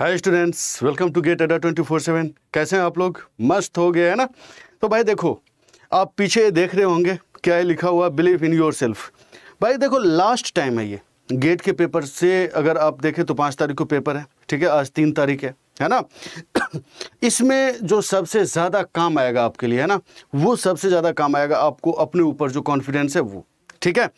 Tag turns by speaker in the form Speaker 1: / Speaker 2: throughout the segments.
Speaker 1: hi students welcome to GATE Adda twenty four seven कैसे हैं आप लोग मस्त हो गए है ना तो भाई देखो आप पीछे देख रहे होंगे क्या है लिखा हुआ बिलीव इन योर सेल्फ भाई देखो लास्ट टाइम है ये गेट के पेपर से अगर आप देखें तो पाँच तारीख को पेपर है ठीक है आज तीन तारीख है है ना इसमें जो सबसे ज़्यादा काम आएगा आपके लिए है ना वो सबसे ज़्यादा काम आएगा आपको अपने ऊपर जो कॉन्फिडेंस है वो ठीक है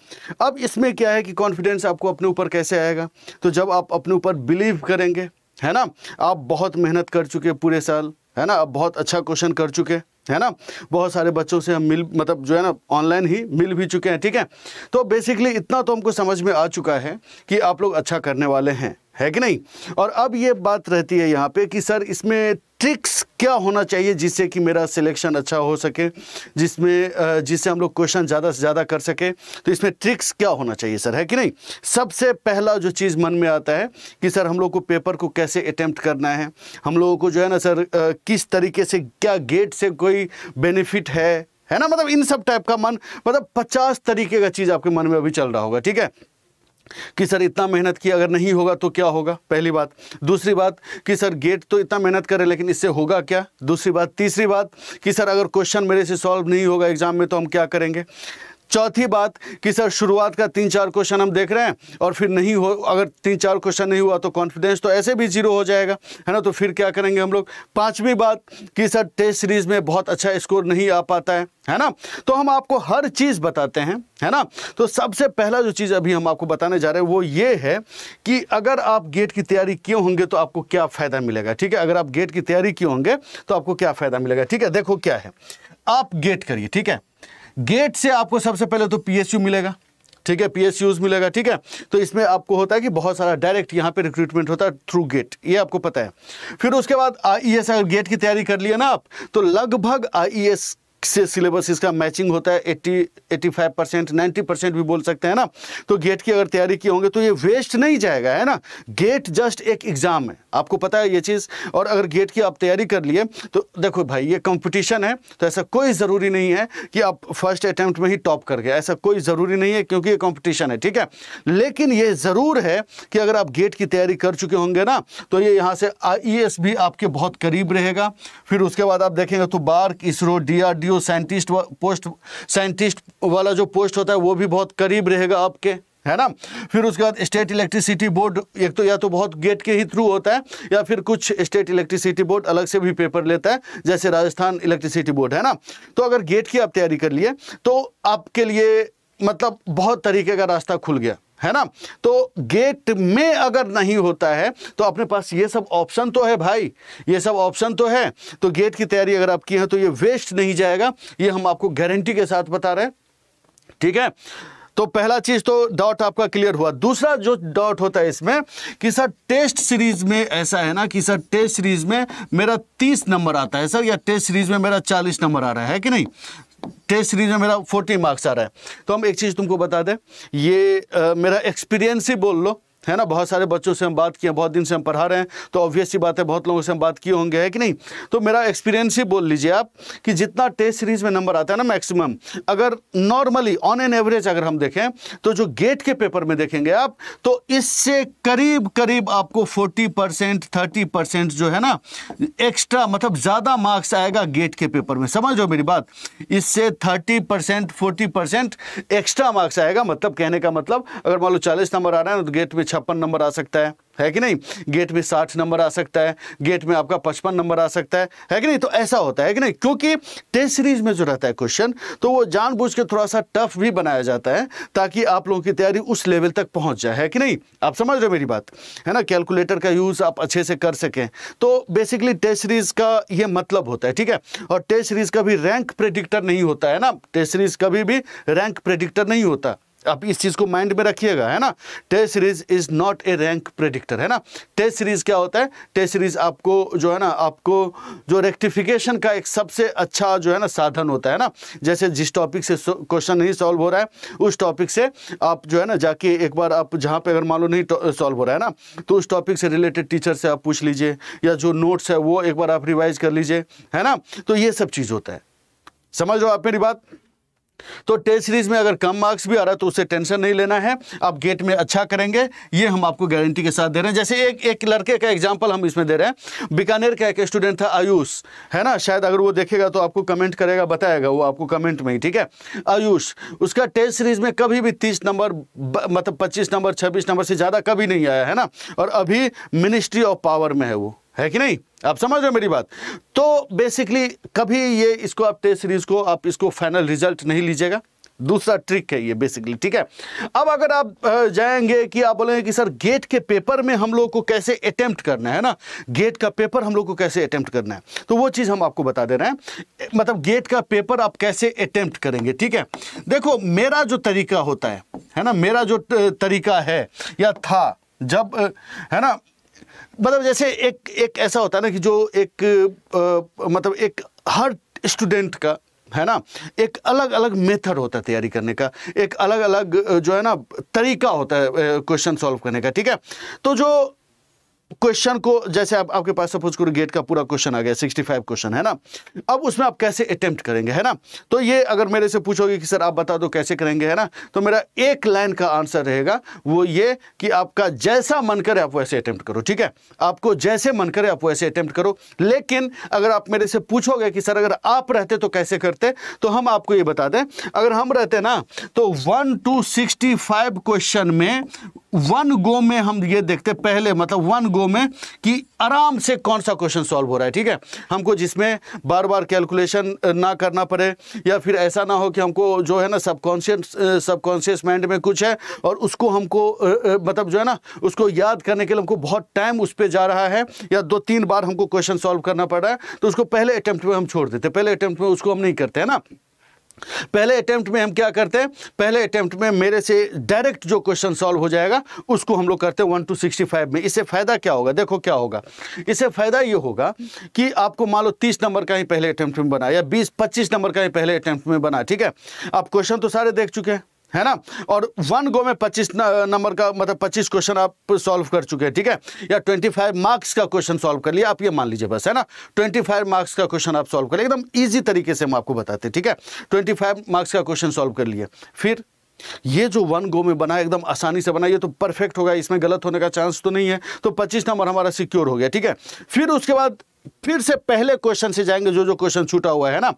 Speaker 1: अब इसमें क्या है कि कॉन्फिडेंस आपको अपने ऊपर कैसे आएगा तो जब आप अपने ऊपर बिलीव करेंगे है ना आप बहुत मेहनत कर चुके पूरे साल है ना आप बहुत अच्छा क्वेश्चन कर चुके है ना बहुत सारे बच्चों से हम मिल मतलब जो है ना ऑनलाइन ही मिल भी चुके हैं ठीक है तो बेसिकली इतना तो हमको समझ में आ चुका है कि आप लोग अच्छा करने वाले हैं है कि नहीं और अब ये बात रहती है यहाँ पे कि सर इसमें ट्रिक्स क्या होना चाहिए जिससे कि मेरा सिलेक्शन अच्छा हो सके जिसमें जिससे हम लोग क्वेश्चन ज़्यादा से ज़्यादा कर सके तो इसमें ट्रिक्स क्या होना चाहिए सर है कि नहीं सबसे पहला जो चीज़ मन में आता है कि सर हम लोग को पेपर को कैसे अटैम्प्ट करना है हम लोगों को जो है ना सर किस तरीके से क्या गेट से कोई बेनिफिट है है ना मतलब इन सब टाइप का मन मतलब पचास तरीके का चीज़ आपके मन में अभी चल रहा होगा ठीक है कि सर इतना मेहनत किया अगर नहीं होगा तो क्या होगा पहली बात दूसरी बात कि सर गेट तो इतना मेहनत कर रहे लेकिन इससे होगा क्या दूसरी बात तीसरी बात कि सर अगर क्वेश्चन मेरे से सॉल्व नहीं होगा एग्ज़ाम में तो हम क्या करेंगे चौथी बात कि सर शुरुआत का तीन चार क्वेश्चन हम देख रहे हैं और फिर नहीं हो अगर तीन चार क्वेश्चन नहीं हुआ तो कॉन्फिडेंस तो ऐसे भी जीरो हो जाएगा है ना तो फिर क्या करेंगे हम लोग पाँचवीं बात कि सर टेस्ट सीरीज में बहुत अच्छा स्कोर नहीं आ पाता है है ना तो हम आपको हर चीज़ बताते हैं है ना तो सबसे पहला जो चीज़ अभी हम आपको बताने जा रहे हैं वो ये है कि अगर आप गेट की तैयारी किए होंगे तो आपको क्या फ़ायदा मिलेगा ठीक है अगर आप गेट की तैयारी किए होंगे तो आपको क्या फ़ायदा मिलेगा ठीक है देखो क्या है आप गेट करिए ठीक है गेट से आपको सबसे पहले तो पीएसयू मिलेगा ठीक है पीएसयूज मिलेगा ठीक है तो इसमें आपको होता है कि बहुत सारा डायरेक्ट यहाँ पे रिक्रूटमेंट होता है थ्रू गेट ये आपको पता है फिर उसके बाद आई e गेट की तैयारी कर लिया ना आप तो लगभग आई से सिलेबस इसका मैचिंग होता है 80 85 परसेंट नाइन्टी परसेंट भी बोल सकते हैं ना तो गेट की अगर तैयारी किए होंगे तो ये वेस्ट नहीं जाएगा है ना गेट जस्ट एक एग्ज़ाम है आपको पता है ये चीज़ और अगर गेट की आप तैयारी कर लिए तो देखो भाई ये कंपटीशन है तो ऐसा कोई ज़रूरी नहीं है कि आप फर्स्ट अटैम्प्ट में ही टॉप कर गए ऐसा कोई ज़रूरी नहीं है क्योंकि ये कॉम्पिटिशन है ठीक है लेकिन ये ज़रूर है कि अगर आप गेट की तैयारी कर चुके होंगे ना तो ये यहाँ से आई भी e आपके बहुत करीब रहेगा फिर उसके बाद आप देखेंगे तो बार्क इसरो डी जो साइंटिस्ट पोस्ट साइंटिस्ट वाला जो पोस्ट होता है वो भी बहुत करीब रहेगा आपके है ना फिर उसके बाद स्टेट इलेक्ट्रिसिटी बोर्ड एक तो या तो बहुत गेट के ही थ्रू होता है या फिर कुछ स्टेट इलेक्ट्रिसिटी बोर्ड अलग से भी पेपर लेता है जैसे राजस्थान इलेक्ट्रिसिटी बोर्ड है ना तो अगर गेट की आप तैयारी कर लिए तो आपके लिए मतलब बहुत तरीके का रास्ता खुल गया है ना तो गेट में अगर नहीं होता है तो अपने पास ये सब ऑप्शन तो है भाई ये सब ऑप्शन तो है तो गेट की तैयारी अगर आप की है तो ये वेस्ट नहीं जाएगा ये हम आपको गारंटी के साथ बता रहे हैं ठीक है तो पहला चीज तो डाउट आपका क्लियर हुआ दूसरा जो डाउट होता है इसमें कि सर टेस्ट सीरीज में ऐसा है ना कि सर टेस्ट सीरीज में मेरा तीस नंबर आता है सर या टेस्ट सीरीज में मेरा चालीस नंबर आ रहा है कि नहीं टेस्ट सीरीज में मेरा फोर्टी मार्क्स आ रहा है तो हम एक चीज़ तुमको बता दें ये आ, मेरा एक्सपीरियंस ही बोल लो है ना बहुत सारे बच्चों से हम बात किए बहुत दिन से हम पढ़ा रहे हैं तो ऑब्वियस बात है बहुत लोगों से हम बात किए होंगे है कि नहीं तो मेरा एक्सपीरियंस ही बोल लीजिए आप कि जितना टेस्ट सीरीज में नंबर आता है ना मैक्सिमम अगर नॉर्मली ऑन एन एवरेज अगर हम देखें तो जो गेट के पेपर में देखेंगे आप तो इससे करीब करीब आपको फोर्टी परसेंट थर्टी परसेंट जो है ना एक्स्ट्रा मतलब ज़्यादा मार्क्स आएगा गेट के पेपर में समझ लो मेरी बात इससे thirty percent forty percent extra marks आएगा मतलब कहने का मतलब अगर मान लो चालीस नंबर आ रहा है तो गेट में छप्पन नंबर आ सकता है है कि नहीं गेट में साठ नंबर आ सकता है गेट में आपका पचपन नंबर आ सकता है है कि नहीं तो ऐसा होता है कि नहीं क्योंकि टेस्ट सीरीज में जो रहता है क्वेश्चन तो वो जानबूझ के थोड़ा सा टफ भी बनाया जाता है ताकि आप लोगों की तैयारी उस लेवल तक पहुंच जाए है कि नहीं आप समझ रहे हो मेरी बात है ना कैलकुलेटर का यूज़ आप अच्छे से कर सकें तो बेसिकली टेस्ट सीरीज का ये मतलब होता है ठीक है और टेस्ट सीरीज का भी रैंक प्रेडिक्टर नहीं होता है ना टेस्ट सीरीज कभी भी रैंक प्रेडिक्टर नहीं होता आप इस चीज़ को माइंड में रखिएगा है ना test series is not a rank predictor है ना टेस्ट सीरीज क्या होता है टेस्ट सीरीज आपको जो है ना आपको जो रेक्टिफिकेशन का एक सबसे अच्छा जो है ना साधन होता है ना जैसे जिस टॉपिक से क्वेश्चन नहीं सॉल्व हो रहा है उस टॉपिक से आप जो है ना जाके एक बार आप जहाँ पे अगर मान लो नहीं सॉल्व हो रहा है ना तो उस टॉपिक से रिलेटेड टीचर से आप पूछ लीजिए या जो नोट्स है वो एक बार आप रिवाइज कर लीजिए है ना तो ये सब चीज़ होता है समझ लो आप मेरी बात तो टेस्ट सीरीज में अगर कम मार्क्स भी आ रहा है तो उससे टेंशन नहीं लेना है आप गेट में अच्छा करेंगे ये हम आपको गारंटी के साथ दे रहे हैं जैसे एक एक लड़के का एग्जांपल हम इसमें दे रहे हैं बीकानेर का एक स्टूडेंट था आयुष है ना शायद अगर वो देखेगा तो आपको कमेंट करेगा बताएगा वो आपको कमेंट में ही ठीक है आयुष उसका टेस्ट सीरीज में कभी भी तीस नंबर मतलब पच्चीस नंबर छब्बीस नंबर से ज़्यादा कभी नहीं आया है ना और अभी मिनिस्ट्री ऑफ पावर में है वो है कि नहीं आप समझ रहे हो मेरी बात तो बेसिकली कभी ये इसको आप टेस्ट सीरीज को आप इसको फाइनल रिजल्ट नहीं लीजिएगा दूसरा ट्रिक है ये बेसिकली ठीक है अब अगर आप जाएंगे कि आप बोलेंगे कि सर गेट के पेपर में हम लोग को कैसे अटैम्प्ट करना है ना गेट का पेपर हम लोग को कैसे अटैम्प्ट करना है तो वो चीज़ हम आपको बता दे रहे हैं मतलब गेट का पेपर आप कैसे अटैम्प्ट करेंगे ठीक है देखो मेरा जो तरीका होता है है ना मेरा जो तरीका है या था जब है ना मतलब जैसे एक एक ऐसा होता है ना कि जो एक आ, मतलब एक हर स्टूडेंट का है ना एक अलग अलग मेथड होता है तैयारी करने का एक अलग अलग जो है ना तरीका होता है क्वेश्चन सॉल्व करने का ठीक है तो जो क्वेश्चन को जैसे आप आपके पास सपोज करो गेट का पूरा क्वेश्चन आ गया सिक्सटी फाइव क्वेश्चन है ना अब उसमें आप कैसे अटेम्प्ट करेंगे है ना तो ये अगर मेरे से पूछोगे कि सर आप बता दो कैसे करेंगे है ना तो मेरा एक लाइन का आंसर रहेगा वो ये कि आपका जैसा मन करे आप वैसे अटैम्प्ट करो ठीक है आपको जैसे मन करे आप वैसे अटैम्प्ट करो लेकिन अगर आप मेरे से पूछोगे कि सर अगर आप रहते तो कैसे करते तो हम आपको ये बता दें अगर हम रहते ना तो one two sixty five question में वन गो में हम ये देखते पहले मतलब वन गो में कि आराम से कौन सा क्वेश्चन सॉल्व हो रहा है ठीक है हमको जिसमें बार बार कैलकुलेशन ना करना पड़े या फिर ऐसा ना हो कि हमको जो है ना सबकॉन्शियस सबकॉन्शियस माइंड में कुछ है और उसको हमको मतलब जो है ना उसको याद करने के लिए हमको बहुत टाइम उस पर जा रहा है या दो तीन बार हमको क्वेश्चन सॉल्व करना पड़ रहा है तो उसको पहले अटैम्प्ट में हम छोड़ देते पहले अटैम्प्ट में उसको हम नहीं करते है ना पहले अटैम्प्ट में हम क्या करते हैं पहले अटैम्प्ट में मेरे से डायरेक्ट जो क्वेश्चन सॉल्व हो जाएगा उसको हम लोग करते हैं वन टू सिक्सटी फाइव में इससे फ़ायदा क्या होगा देखो क्या होगा इससे फ़ायदा ये होगा कि आपको मान लो तीस नंबर का ही पहले अटैम्प्ट में बना या बीस पच्चीस नंबर का ही पहले अटैम्प्ट में बना ठीक है आप क्वेश्चन तो सारे देख चुके हैं है ना और वन गो में पच्चीस नंबर का मतलब पच्चीस क्वेश्चन आप सॉल्व कर चुके हैं ठीक है या ट्वेंटी फाइव मार्क्स का क्वेश्चन सॉल्व कर लिया आप ये मान लीजिए बस है ना ट्वेंटी फाइव मार्क्स का क्वेश्चन आप सॉल्व कर लिया एकदम ईजी तरीके से हम आपको बताते हैं ठीक है ट्वेंटी फाइव मार्क्स का क्वेश्चन सॉल्व कर लिए फिर ये जो वन गो में बना एकदम आसानी से बना ये तो परफेक्ट होगा इसमें गलत होने का चांस तो नहीं है तो पच्चीस नंबर हमारा सिक्योर हो गया ठीक है फिर उसके बाद फिर से पहले क्वेश्चन से जाएंगे जो जो क्वेश्चन छूटा हुआ है ना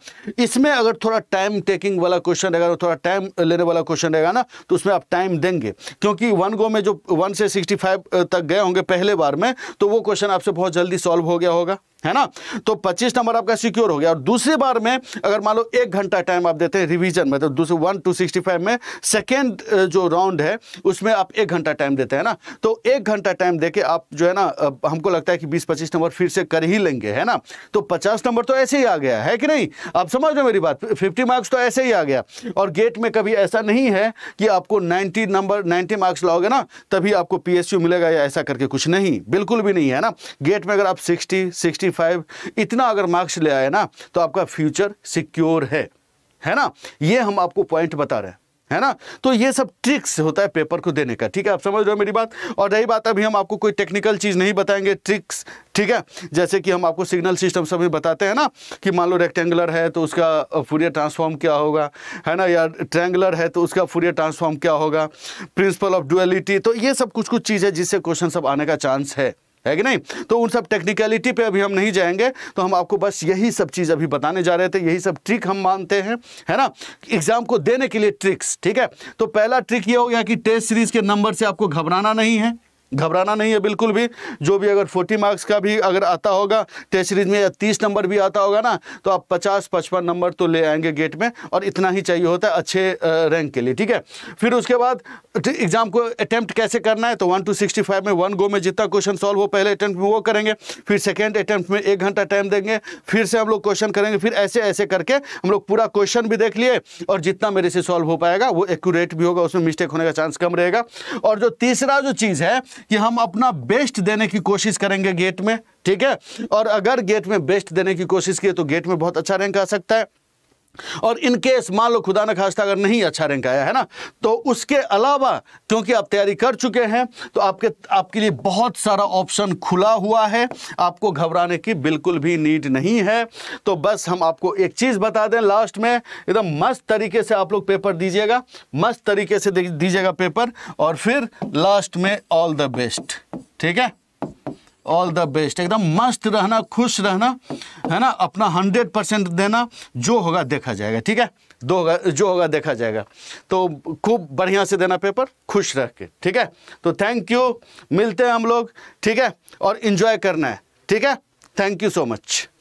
Speaker 1: इसमें अगर थोड़ा टाइम टेकिंग वाला क्वेश्चन रहेगा थोड़ा टाइम लेने वाला क्वेश्चन रहेगा ना तो उसमें आप टाइम देंगे क्योंकि वन गो में जो वन से सिक्सटी फाइव तक गए होंगे पहले बार में तो वो क्वेश्चन आपसे बहुत जल्दी सॉल्व हो गया होगा है ना तो 25 नंबर आपका सिक्योर हो गया और दूसरी बार में अगर मान लो एक घंटा टाइम आप देते हैं रिवीजन में तो दूसरे वन टू सिक्सटी फाइव में सेकेंड जो राउंड है उसमें आप एक घंटा टाइम देते हैं ना तो एक घंटा टाइम दे आप जो है ना हमको लगता है कि बीस पच्चीस नंबर फिर से कर ही लेंगे है ना तो पचास नंबर तो ऐसे ही आ गया है कि नहीं आप समझ लो मेरी बात फिफ्टी मार्क्स तो ऐसे ही आ गया और गेट में कभी ऐसा नहीं है कि आपको नाइन्टी नंबर नाइन्टी मार्क्स लाओगे ना तभी आपको पी मिलेगा या ऐसा करके कुछ नहीं बिल्कुल भी नहीं है ना गेट में अगर आप सिक्सटी सिक्सटी फाइव इतना अगर मार्क्स ले आए ना तो आपका फ्यूचर सिक्योर है है ना ये हम आपको पॉइंट बता रहे हैं है ना तो ये सब ट्रिक्स होता है पेपर को देने का ठीक है आप समझ रहे हो मेरी बात और रही बात अभी हम आपको कोई टेक्निकल चीज़ नहीं बताएंगे ट्रिक्स ठीक है जैसे कि हम आपको सिग्नल सिस्टम सभी बताते हैं ना कि मान लो रेक्टेंगुलर है तो उसका फूरियर ट्रांसफॉर्म क्या होगा है ना या ट्रैंगुलर है तो उसका फूरियर ट्रांसफॉर्म क्या होगा प्रिंसिपल ऑफ डुअलिटी तो ये सब कुछ कुछ चीज़ है जिससे क्वेश्चन सब आने का चांस है है कि नहीं तो उन सब टेक्निकलिटी पे अभी हम नहीं जाएंगे तो हम आपको बस यही सब चीज़ अभी बताने जा रहे थे यही सब ट्रिक हम मानते हैं है ना एग्जाम को देने के लिए ट्रिक्स ठीक है तो पहला ट्रिक ये हो गया कि टेस्ट सीरीज के नंबर से आपको घबराना नहीं है घबराना नहीं है बिल्कुल भी जो भी अगर फोर्टी मार्क्स का भी अगर आता होगा टेस्ट सीरीज में या तीस नंबर भी आता होगा ना तो आप पचास पचपन नंबर तो ले आएंगे गेट में और इतना ही चाहिए होता है अच्छे रैंक के लिए ठीक है फिर उसके बाद एग्जाम तो को अटैम्प्ट कैसे करना है तो वन टू सिक्सटी फाइव में वन गो में जितना क्वेश्चन सॉल्व हो पहले अटैम्प्ट में वो करेंगे फिर सेकेंड अटैम्प्ट में एक घंटा टाइम देंगे फिर से हम लोग क्वेश्चन करेंगे फिर ऐसे ऐसे करके हम लोग पूरा क्वेश्चन भी देख लिए और जितना मेरे से सॉल्व हो पाएगा वो एक्यूरेट भी होगा उसमें मिस्टेक होने का चांस कम रहेगा और जो तीसरा जो चीज़ है कि हम अपना बेस्ट देने की कोशिश करेंगे गेट में ठीक है और अगर गेट में बेस्ट देने की कोशिश की तो गेट में बहुत अच्छा रैंक आ सकता है और इन केस मान लो खुदा न खास्ता अगर नहीं अच्छा रैंक आया है ना तो उसके अलावा क्योंकि आप तैयारी कर चुके हैं तो आपके आपके लिए बहुत सारा ऑप्शन खुला हुआ है आपको घबराने की बिल्कुल भी नीड नहीं है तो बस हम आपको एक चीज़ बता दें लास्ट में एकदम मस्त तरीके से आप लोग पेपर दीजिएगा मस्त तरीके से दीजिएगा पेपर और फिर लास्ट में ऑल द बेस्ट ठीक है ऑल द बेस्ट एकदम मस्त रहना खुश रहना है ना अपना हंड्रेड परसेंट देना जो होगा देखा जाएगा ठीक है दो होगा जो होगा देखा जाएगा तो खूब बढ़िया से देना पेपर खुश रह के ठीक है तो थैंक यू मिलते हैं हम लोग ठीक है और इन्जॉय करना है ठीक है थैंक यू सो मच